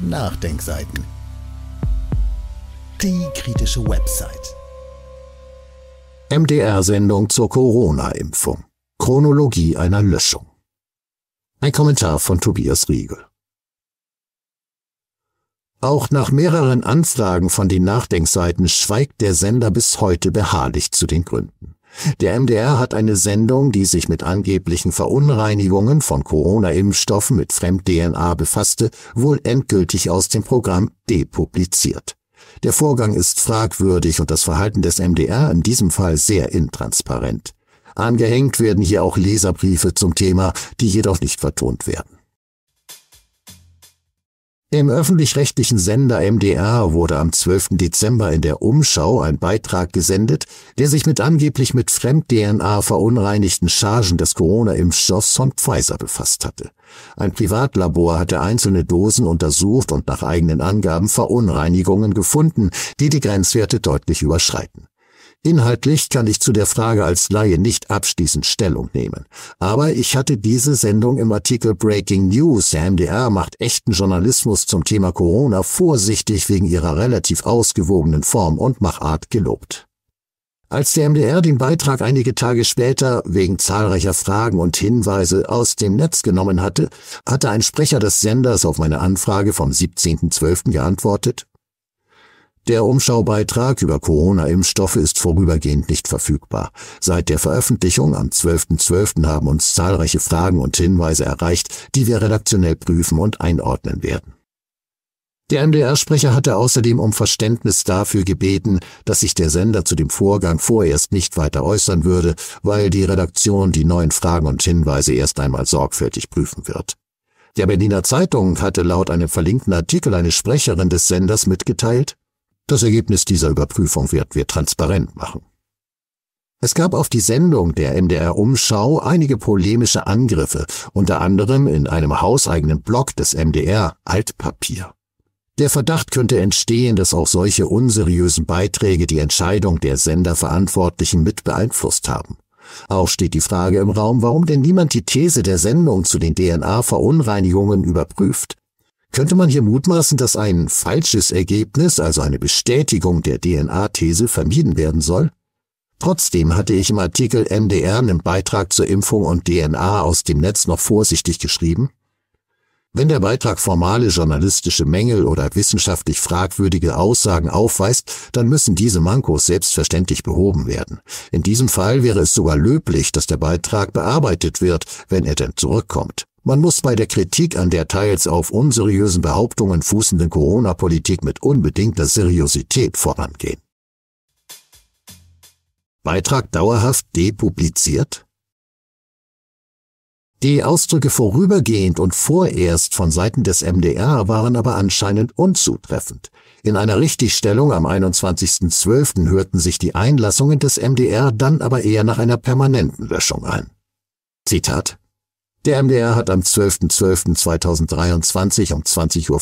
Nachdenkseiten. Die kritische Website. MDR-Sendung zur Corona-Impfung. Chronologie einer Löschung. Ein Kommentar von Tobias Riegel. Auch nach mehreren Anfragen von den Nachdenkseiten schweigt der Sender bis heute beharrlich zu den Gründen. Der MDR hat eine Sendung, die sich mit angeblichen Verunreinigungen von Corona-Impfstoffen mit Fremd-DNA befasste, wohl endgültig aus dem Programm depubliziert. Der Vorgang ist fragwürdig und das Verhalten des MDR in diesem Fall sehr intransparent. Angehängt werden hier auch Leserbriefe zum Thema, die jedoch nicht vertont werden. Im öffentlich-rechtlichen Sender MDR wurde am 12. Dezember in der Umschau ein Beitrag gesendet, der sich mit angeblich mit Fremd-DNA verunreinigten Chargen des Corona-Impfstoffs von Pfizer befasst hatte. Ein Privatlabor hatte einzelne Dosen untersucht und nach eigenen Angaben Verunreinigungen gefunden, die die Grenzwerte deutlich überschreiten. Inhaltlich kann ich zu der Frage als Laie nicht abschließend Stellung nehmen. Aber ich hatte diese Sendung im Artikel Breaking News, der MDR macht echten Journalismus zum Thema Corona vorsichtig wegen ihrer relativ ausgewogenen Form und Machart gelobt. Als der MDR den Beitrag einige Tage später wegen zahlreicher Fragen und Hinweise aus dem Netz genommen hatte, hatte ein Sprecher des Senders auf meine Anfrage vom 17.12. geantwortet, der Umschaubeitrag über Corona-Impfstoffe ist vorübergehend nicht verfügbar. Seit der Veröffentlichung am 12.12. .12. haben uns zahlreiche Fragen und Hinweise erreicht, die wir redaktionell prüfen und einordnen werden. Der MDR-Sprecher hatte außerdem um Verständnis dafür gebeten, dass sich der Sender zu dem Vorgang vorerst nicht weiter äußern würde, weil die Redaktion die neuen Fragen und Hinweise erst einmal sorgfältig prüfen wird. Der Berliner Zeitung hatte laut einem verlinkten Artikel eine Sprecherin des Senders mitgeteilt, das Ergebnis dieser Überprüfung werden wir transparent machen. Es gab auf die Sendung der MDR Umschau einige polemische Angriffe, unter anderem in einem hauseigenen Blog des MDR Altpapier. Der Verdacht könnte entstehen, dass auch solche unseriösen Beiträge die Entscheidung der Senderverantwortlichen mit beeinflusst haben. Auch steht die Frage im Raum, warum denn niemand die These der Sendung zu den DNA-Verunreinigungen überprüft könnte man hier mutmaßen, dass ein falsches Ergebnis, also eine Bestätigung der DNA-These, vermieden werden soll? Trotzdem hatte ich im Artikel MDR im Beitrag zur Impfung und DNA aus dem Netz noch vorsichtig geschrieben, wenn der Beitrag formale journalistische Mängel oder wissenschaftlich fragwürdige Aussagen aufweist, dann müssen diese Mankos selbstverständlich behoben werden. In diesem Fall wäre es sogar löblich, dass der Beitrag bearbeitet wird, wenn er denn zurückkommt. Man muss bei der Kritik an der teils auf unseriösen Behauptungen fußenden Corona-Politik mit unbedingter Seriosität vorangehen. Beitrag dauerhaft depubliziert? Die Ausdrücke vorübergehend und vorerst von Seiten des MDR waren aber anscheinend unzutreffend. In einer Richtigstellung am 21.12. hörten sich die Einlassungen des MDR dann aber eher nach einer permanenten Löschung an. Zitat der MDR hat am 12.12.2023 um 20.15 Uhr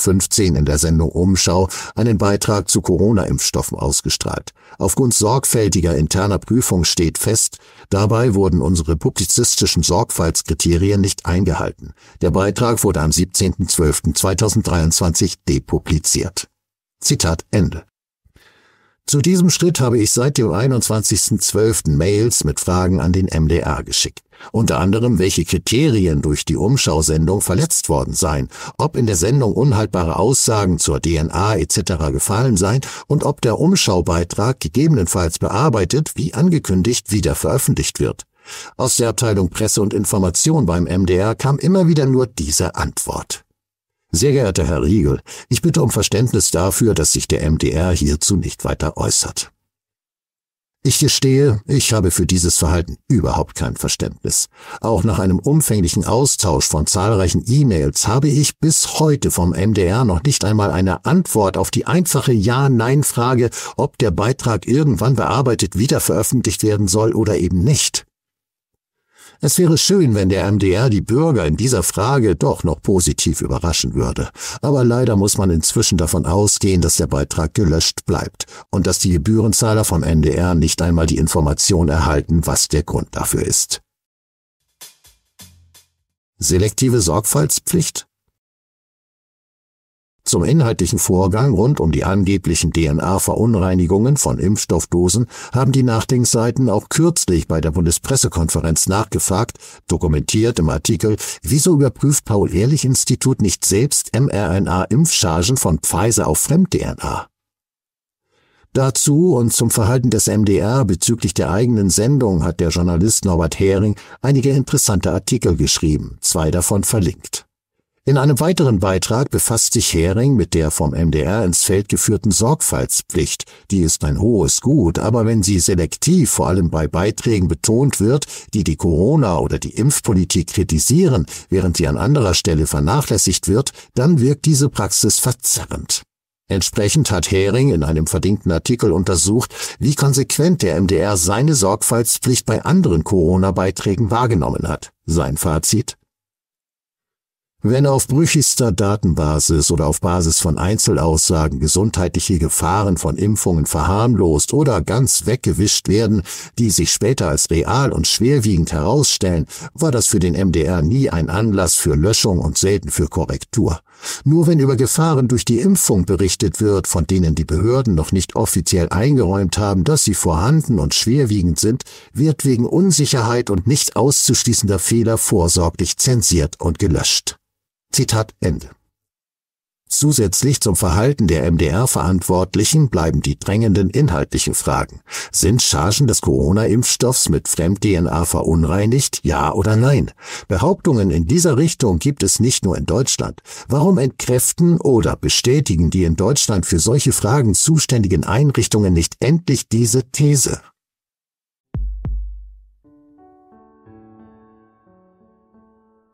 in der Sendung Umschau einen Beitrag zu Corona-Impfstoffen ausgestrahlt. Aufgrund sorgfältiger interner Prüfung steht fest, dabei wurden unsere publizistischen Sorgfaltskriterien nicht eingehalten. Der Beitrag wurde am 17.12.2023 depubliziert. Zitat Ende. Zu diesem Schritt habe ich seit dem 21.12. Mails mit Fragen an den MDR geschickt. Unter anderem, welche Kriterien durch die Umschausendung verletzt worden seien, ob in der Sendung unhaltbare Aussagen zur DNA etc. gefallen seien und ob der Umschaubeitrag gegebenenfalls bearbeitet, wie angekündigt, wieder veröffentlicht wird. Aus der Abteilung Presse und Information beim MDR kam immer wieder nur diese Antwort. Sehr geehrter Herr Riegel, ich bitte um Verständnis dafür, dass sich der MDR hierzu nicht weiter äußert. Ich gestehe, ich habe für dieses Verhalten überhaupt kein Verständnis. Auch nach einem umfänglichen Austausch von zahlreichen E-Mails habe ich bis heute vom MDR noch nicht einmal eine Antwort auf die einfache Ja-Nein-Frage, ob der Beitrag irgendwann bearbeitet wieder veröffentlicht werden soll oder eben nicht. Es wäre schön, wenn der MDR die Bürger in dieser Frage doch noch positiv überraschen würde. Aber leider muss man inzwischen davon ausgehen, dass der Beitrag gelöscht bleibt und dass die Gebührenzahler vom NDR nicht einmal die Information erhalten, was der Grund dafür ist. Selektive Sorgfaltspflicht? Zum inhaltlichen Vorgang rund um die angeblichen DNA-Verunreinigungen von Impfstoffdosen haben die Nachdenkseiten auch kürzlich bei der Bundespressekonferenz nachgefragt, dokumentiert im Artikel Wieso überprüft Paul-Ehrlich-Institut nicht selbst mRNA-Impfchargen von Pfizer auf Fremd-DNA? Dazu und zum Verhalten des MDR bezüglich der eigenen Sendung hat der Journalist Norbert Hering einige interessante Artikel geschrieben, zwei davon verlinkt. In einem weiteren Beitrag befasst sich Hering mit der vom MDR ins Feld geführten Sorgfaltspflicht. Die ist ein hohes Gut, aber wenn sie selektiv vor allem bei Beiträgen betont wird, die die Corona- oder die Impfpolitik kritisieren, während sie an anderer Stelle vernachlässigt wird, dann wirkt diese Praxis verzerrend. Entsprechend hat Hering in einem verdingten Artikel untersucht, wie konsequent der MDR seine Sorgfaltspflicht bei anderen Corona-Beiträgen wahrgenommen hat. Sein Fazit? Wenn auf brüchigster Datenbasis oder auf Basis von Einzelaussagen gesundheitliche Gefahren von Impfungen verharmlost oder ganz weggewischt werden, die sich später als real und schwerwiegend herausstellen, war das für den MDR nie ein Anlass für Löschung und selten für Korrektur. Nur wenn über Gefahren durch die Impfung berichtet wird, von denen die Behörden noch nicht offiziell eingeräumt haben, dass sie vorhanden und schwerwiegend sind, wird wegen Unsicherheit und nicht auszuschließender Fehler vorsorglich zensiert und gelöscht. Zitat Ende. Zusätzlich zum Verhalten der MDR-Verantwortlichen bleiben die drängenden inhaltlichen Fragen. Sind Chargen des Corona-Impfstoffs mit Fremd-DNA verunreinigt? Ja oder nein? Behauptungen in dieser Richtung gibt es nicht nur in Deutschland. Warum entkräften oder bestätigen die in Deutschland für solche Fragen zuständigen Einrichtungen nicht endlich diese These?